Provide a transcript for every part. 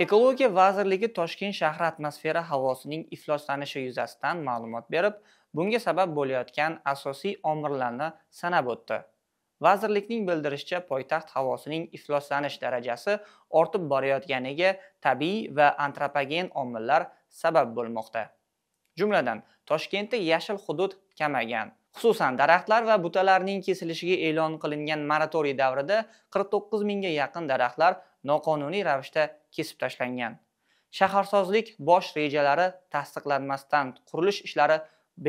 ekologiya vazirligi toshkent shahri atmosfera havosining ifloslanishi yuzasidan ma'lumot berib bunga sabab bo'layotgan asosiy omillarni sanab o'tdi vazirlikning bildirishicha poytaxt havosining ifloslanish darajasi ortib borayotganiga tabiiy va antropogen omillar sabab bo'lmoqda jumladan toshkentda yashil hudud kamaygan Xususan, daraxtlar va butalarning kesilishiga e'lon qilingan moratoriy davrida 49 mingga yaqin daraxtlar noqonuniy ravishda kesib tashlangan. Shaharsozlik bosh rejalari tasdiqlanmasdan qurilish ishlari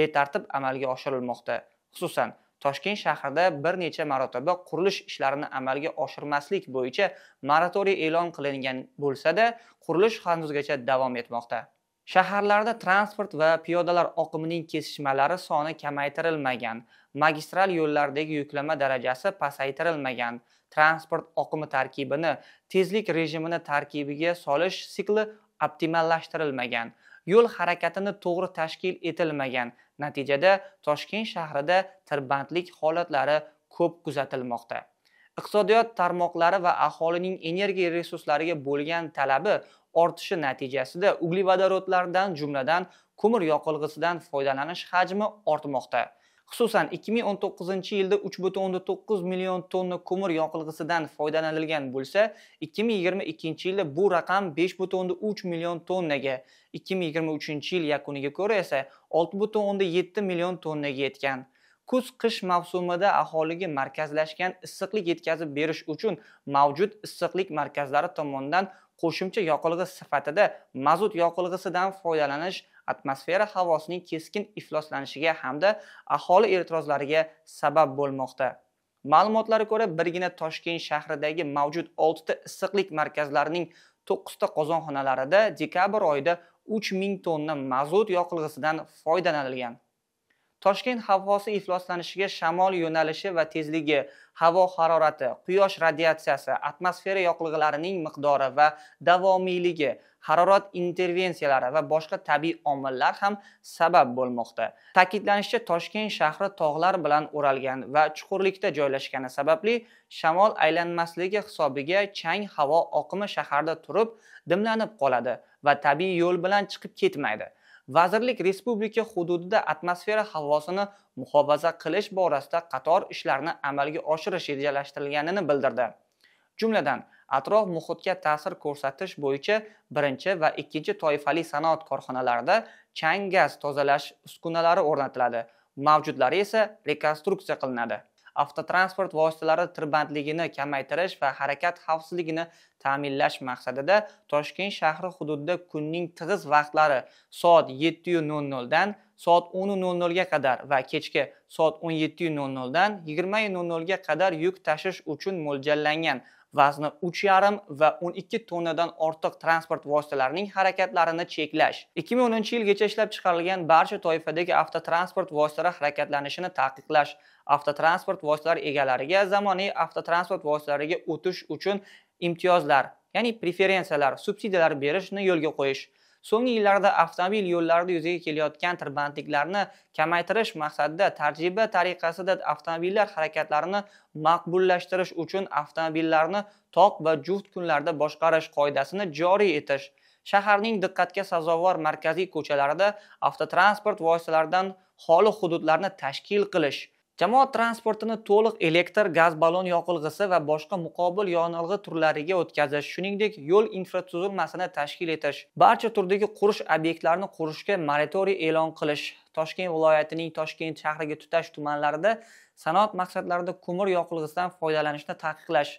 betartib amalga oshirilmoqda. Xususan, Toshkent shahrida bir necha marotaba qurilish ishlarini amalga oshirmaslik bo'yicha moratoriy e'lon qilingan bo'lsa-da, qurilish hanuzgacha davom etmoqda. shaharlarda transport va piyodalar oqimining kesishmalari soni kamaytirilmagan magistral yo'llardagi yuklama darajasi pasaytirilmagan transport oqimi tarkibini tezlik rejimini tarkibiga solish sikli optimallashtirilmagan yo'l harakatini to'g'ri tashkil etilmagan natijada toshkent shahrida tirbandlik holatlari ko'p kuzatilmoqda iqtisodiyot tarmoqlari va aholining energiya resurslariga bo'lgan talabi ortishi natijasida uglevodorodlardan jumladan ko'mir yoqilg'isidan foydalanish hajmi ortmoqda xususan 2019 yilda 3.9 million tonna ko'mir yoqilg'isidan foydalanilgan bo'lsa 2022 yilda bu raqam 5.3 million tonnaga 2023 yil yakuniga ko'ra esa 6.7 million tonnaga yetgan kuz qish mavsumida aholiga markazlashgan issiqlik yetkazib berish uchun mavjud issiqlik markazlari tomonidan qo'shimcha yoqilg'i sifatida mazut yoqilg'isidan foydalanish atmosfera havosining keskin ifloslanishiga hamda aholi e'tirozlariga sabab bo'lmoqda ma'lumotlarga ko'ra birgina toshkent shahridagi mavjud oltita issiqlik markazlarining to'qqizta qozonxonalarida dekabr oyida uch ming tonna mazut yoqilg'isidan foydalanilgan toshkent havosi ifloslanishiga shamol yo'nalishi va tezligi havo harorati quyosh radiatsiyasi atmosfera yoqilg'ilarining miqdori va davomiyligi harorat intervensiyalari va boshqa tabiiy omillar ham sabab bo'lmoqda ta'kidlanishicha toshkent shahri tog'lar bilan o'ralgan va chuqurlikda joylashgani sababli shamol aylanmasligi hisobiga chang havo oqimi shaharda turib dimlanib qoladi va tabiiy yo'l bilan chiqib ketmaydi vazirlik respublika hududida atmosfera havosini muhofaza qilish borasida qator ishlarni amalga oshirish rejalashtirilganini bildirdi jumladan atrof muhitga ta'sir ko'rsatish bo'yicha birinchi va ikkinchi toifali sanoat korxonalarida chang gaz tozalash uskunalari o'rnatiladi mavjudlari esa rekonstruksiya qilinadi avtotransport vositalari tirbandligini kamaytirish va harakat xavfsizligini ta'minlash maqsadida toshkent shahri hududida kunning tig'iz vaqtlari soat 7:00 dan soat 10:00 nolga qadar va kechki soat 17:00 dan 20:00 ga qadar yuk tashish uchun mo'ljallangan vazni 3,5 va 12 tonnadan ortiq transport vositalarining harakatlarini cheklash 2010 yilgacha ishlab chiqarilgan barcha toifadagi avtotransport vositalari harakatlanishini taqiqlash avtotransport vositalari egalariga zamonaviy avtotransport vositalariga o'tish uchun imtiyozlar ya'ni preferensiyalar subsidiyalar berishni yo'lga qo'yish so'nggi yillarda avtomobil yo'llarida yuzaga kelayotgan tirbandliklarni kamaytirish maqsadida tajriba tariqasida avtomobillar harakatlarini maqbullashtirish uchun avtomobillarni toq va juft kunlarda boshqarish qoidasini joriy etish shaharning diqqatga sazovor markaziy ko'chalarida avtotransport vositalaridan xoli hududlarni tashkil qilish jamoat transportini to'liq elektr gaz ballon yoqilg'isi va boshqa muqobil yonilg'i turlariga o'tkazish shuningdek yo'l infratuzilmasini tashkil etish barcha turdagi qurish obyektlarini qurishga moratoriy e'lon qilish toshkent viloyatining toshkent shahriga tutash tumanlarida sanoat maqsadlarida ko'mir yoqilg'isidan foydalanishni taqiqlash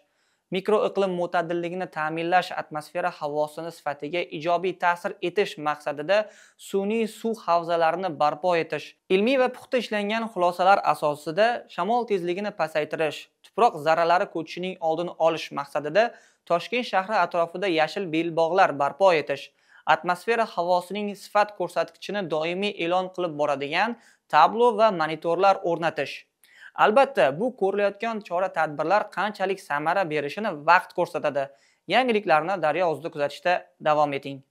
mikroiqlim mo'tadilligini ta'minlash atmosfera havosini sifatiga ijobiy ta'sir etish maqsadida sun'iy suv havzalarini barpo etish ilmiy va puxta ishlangan xulosalar asosida shamol tezligini pasaytirish tuproq zarralari ko'chishining oldini olish maqsadida toshkent shahri atrofida yashil belbog'lar barpo etish atmosfera havosining sifat ko'rsatkichini doimiy e'lon qilib boradigan tablo va monitorlar o'rnatish albatta bu ko'rilayotgan chora tadbirlar qanchalik samara berishini vaqt ko'rsatadi yangiliklarni daryo o'zida kuzatishda davom eting